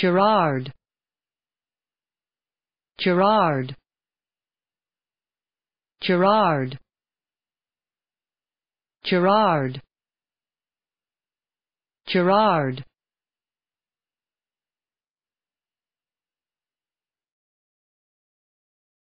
Gerard Gerard Gerard Gerard Gerard